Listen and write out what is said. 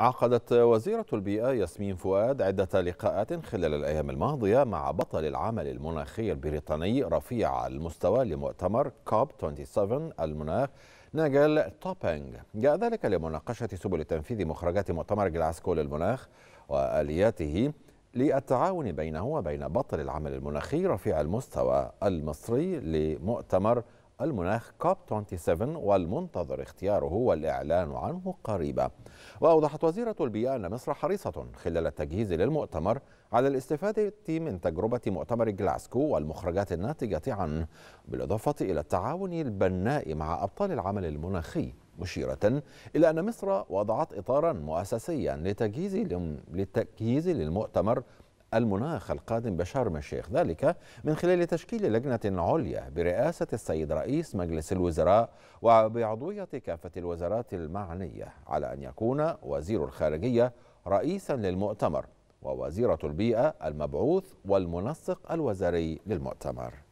عقدت وزيرة البيئة ياسمين فؤاد عدة لقاءات خلال الأيام الماضية مع بطل العمل المناخي البريطاني رفيع المستوى لمؤتمر كوب 27 المناخ ناجل توبينغ جاء ذلك لمناقشة سبل تنفيذ مخرجات مؤتمر جلاسكو للمناخ وآلياته للتعاون بينه وبين بطل العمل المناخي رفيع المستوى المصري لمؤتمر المناخ كوب 27 والمنتظر اختياره والإعلان عنه قريبا وأوضحت وزيرة البيئة أن مصر حريصة خلال التجهيز للمؤتمر على الاستفادة من تجربة مؤتمر جلاسكو والمخرجات الناتجة عنه بالإضافة إلى التعاون البناء مع أبطال العمل المناخي مشيرة إلى أن مصر وضعت إطارا مؤسسيا لتجهيز للتجهيز للمؤتمر المناخ القادم بشرم الشيخ ذلك من خلال تشكيل لجنة عليا برئاسة السيد رئيس مجلس الوزراء وبعضوية كافة الوزارات المعنية على أن يكون وزير الخارجية رئيسا للمؤتمر ووزيرة البيئة المبعوث والمنسق الوزاري للمؤتمر